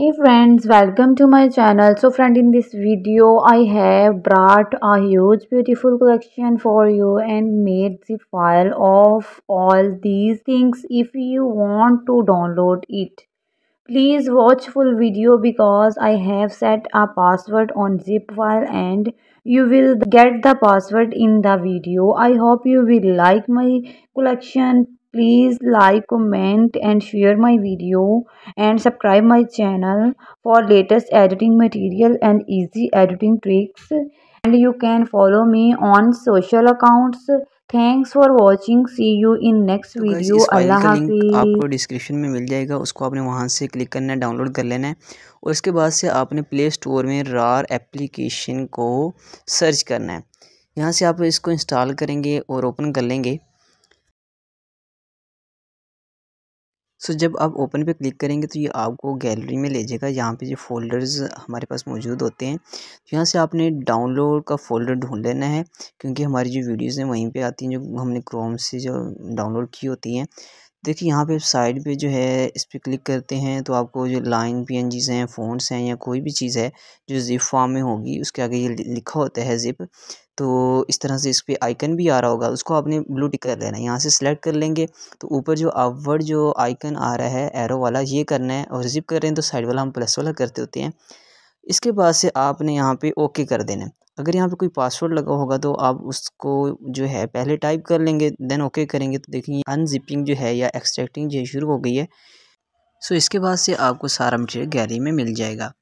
hey friends welcome to my channel so friend in this video i have brought a huge beautiful collection for you and made the file of all these things if you want to download it please watch full video because i have set a password on zip file and you will get the password in the video i hope you will like my collection please like comment and share my video and subscribe my channel for latest editing material and easy editing tricks and you can follow me on social accounts thanks for watching see you in next video अल्लाह आपको description में मिल जाएगा उसको आपने वहाँ से click करना है डाउनलोड कर लेना है और उसके बाद से आपने प्ले स्टोर में रार एप्लीकेशन को सर्च करना है यहाँ से आप इसको इंस्टॉल करेंगे और ओपन कर लेंगे सो so, जब आप ओपन पे क्लिक करेंगे तो ये आपको गैलरी में ले जाएगा यहाँ पे जो फोल्डर्स हमारे पास मौजूद होते हैं तो यहाँ से आपने डाउनलोड का फोल्डर ढूंढ लेना है क्योंकि हमारी जो वीडियोस हैं वहीं पे आती हैं जो हमने क्रोम से जो डाउनलोड की होती हैं देखिए यहाँ पे साइड पे जो है इस पर क्लिक करते हैं तो आपको जो लाइन पी हैं फोनस हैं या कोई भी चीज़ है जो जिप फॉर्म में होगी उसके आगे ये लिखा होता है जिप तो इस तरह से इस पर आइकन भी आ रहा होगा उसको आपने ब्लू टिक कर लेना है यहाँ से सिलेक्ट कर लेंगे तो ऊपर जो अवर्ड जो आइकन आ रहा है एरो वाला ये करना है और जिप कर रहे हैं तो साइड वाला हम प्लस वाला करते होते हैं इसके बाद से आपने यहाँ पे ओके कर देना है अगर यहाँ पे कोई पासवर्ड लगा होगा तो आप उसको जो है पहले टाइप कर लेंगे देन ओके करेंगे तो देखेंगे अनजिपिंग जो है या एक्सट्रैक्टिंग जो शुरू हो गई है सो इसके बाद से आपको सारा मटेरियल गैलरी में मिल जाएगा